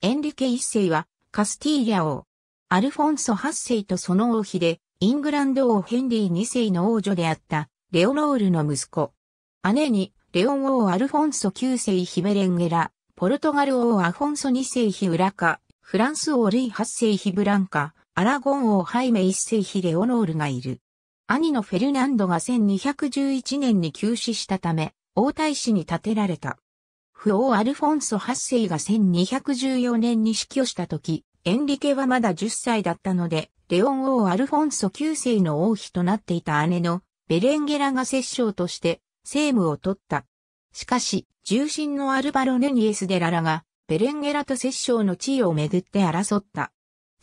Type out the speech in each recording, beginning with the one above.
エンリケ一世はカスティーリア王。アルフォンソ八世とその王妃で、イングランド王ヘンリー二世の王女であった、レオロールの息子。姉に、レオン王アルフォンソ九世ヒメレンゲラ、ポルトガル王アフォンソ二世ヒウラカ、フランス王ルイ八世ヒブランカ、アラゴン王ハイメ一世ヒレオノールがいる。兄のフェルナンドが1211年に急死したため、王太子に建てられた。フオー・アルフォンソ8世が1214年に死去した時、エンリケはまだ10歳だったので、レオン王アルフォンソ9世の王妃となっていた姉のベレンゲラが摂政として政務を取った。しかし、重臣のアルバロ・ヌニエス・デララがベレンゲラと摂政の地位をめぐって争った。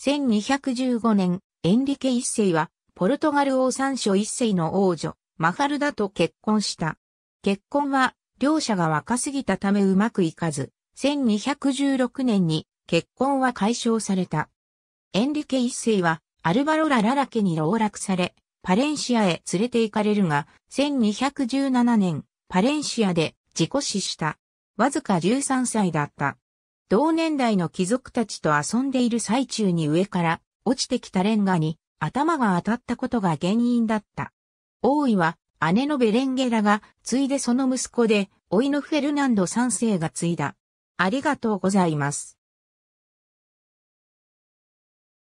1215年、エンリケ一世はポルトガル王三所一世の王女、マファルダと結婚した。結婚は両者が若すぎたためうまくいかず、1216年に結婚は解消された。エンリケ一世はアルバロラ・ララ家に籠絡され、パレンシアへ連れて行かれるが、1217年、パレンシアで自己死した。わずか13歳だった。同年代の貴族たちと遊んでいる最中に上から落ちてきたレンガに頭が当たったことが原因だった。王位は姉のベレンゲラが継いでその息子で、甥のフェルナンド3世が継いだ。ありがとうございます。